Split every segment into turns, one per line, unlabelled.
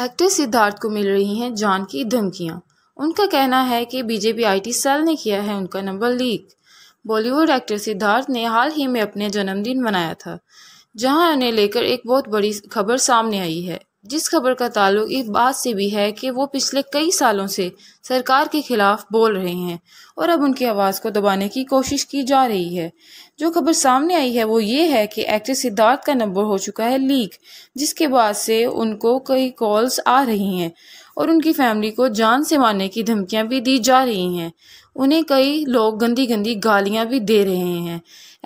actor Siddharth को मिल रही हैं जान की धमकियां उनका कहना है कि बीजेपी आईटी सेल ने किया है उनका number leak Bollywood actor Siddharth ने हाल ही में अपने जन्मदिन मनाया था जहां उन्हें लेकर एक बहुत बड़ी खबर सामने आई है जिस खबर का ताल्लुक इस बात से भी है कि वो पिछले कई सालों से सरकार के खिलाफ बोल रहे हैं और अब उनकी आवाज़ को दबाने की कोशिश की जा रही है जो खबर सामने आई है वो ये है कि एक्टर सिद्धार्थ का नंबर हो चुका है लीक जिसके बाद से उनको कई कॉल्स आ रही हैं और उनकी फैमिली को जान से मारने की धमकियां भी दी जा रही हैं उन्हें कई लोग गंदी गंदी गालियां भी दे रहे हैं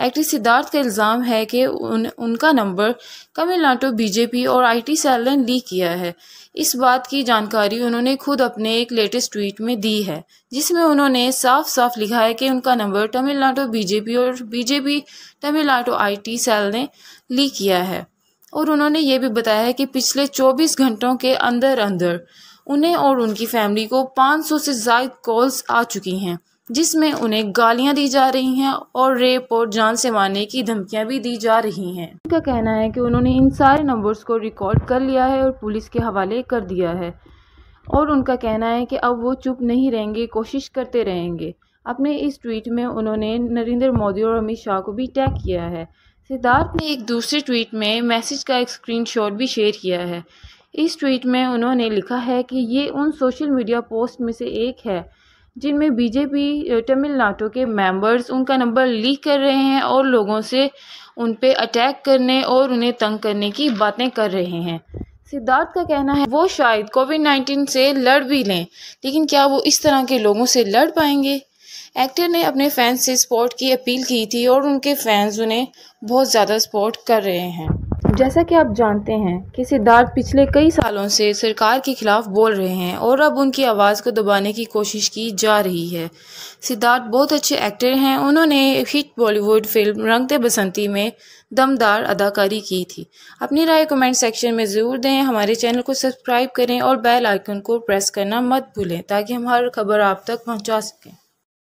एक्टर सिद्धार्थ का इल्ज़ाम है कि उन उनका नंबर तमिलनाडु बीजेपी और आईटी सेल ने लीक किया है इस बात की जानकारी उन्होंने खुद अपने एक लेटेस्ट ट्वीट में दी है जिसमें उन्होंने साफ साफ लिखा है कि उनका नंबर तमिलनाडु बीजेपी और बीजेपी तमिलनाडु टी सेल ने लीक किया है और उन्होंने ये भी बताया है कि पिछले चौबीस घंटों के अंदर अंदर उन्हें और उनकी फैमिली को 500 से जायद कॉल्स आ चुकी हैं जिसमें उन्हें गालियां दी जा रही हैं और रेप और जान से मारने की धमकियां भी दी जा रही हैं उनका कहना है कि उन्होंने इन सारे नंबर्स को रिकॉर्ड कर लिया है और पुलिस के हवाले कर दिया है और उनका कहना है कि अब वो चुप नहीं रहेंगे कोशिश करते रहेंगे अपने इस ट्वीट में उन्होंने नरेंद्र मोदी और अमित शाह को भी टैग किया है सिद्धार्थ ने एक दूसरे ट्वीट में मैसेज का एक स्क्रीनशॉट भी शेयर किया है इस ट्वीट में उन्होंने लिखा है कि ये उन सोशल मीडिया पोस्ट में से एक है जिनमें बीजेपी तमिलनाडु के मेंबर्स उनका नंबर लीक कर रहे हैं और लोगों से उन पर अटैक करने और उन्हें तंग करने की बातें कर रहे हैं सिद्धार्थ का कहना है वो शायद कोविड नाइन्टीन से लड़ भी लें लेकिन क्या वो इस तरह के लोगों से लड़ पाएंगे एक्टर ने अपने फैंस से सपोर्ट की अपील की थी और उनके फैंस उन्हें बहुत ज़्यादा सपोर्ट कर रहे हैं जैसा कि आप जानते हैं कि सिद्धार्थ पिछले कई सालों से सरकार के खिलाफ बोल रहे हैं और अब उनकी आवाज़ को दबाने की कोशिश की जा रही है सिद्धार्थ बहुत अच्छे एक्टर हैं उन्होंने हिट बॉलीवुड फिल्म रंगते बसंती में दमदार अदाकारी की थी अपनी राय कमेंट सेक्शन में ज़रूर दें हमारे चैनल को सब्सक्राइब करें और बेल आइकन को प्रेस करना मत भूलें ताकि हम हर खबर आप तक पहुँचा सकें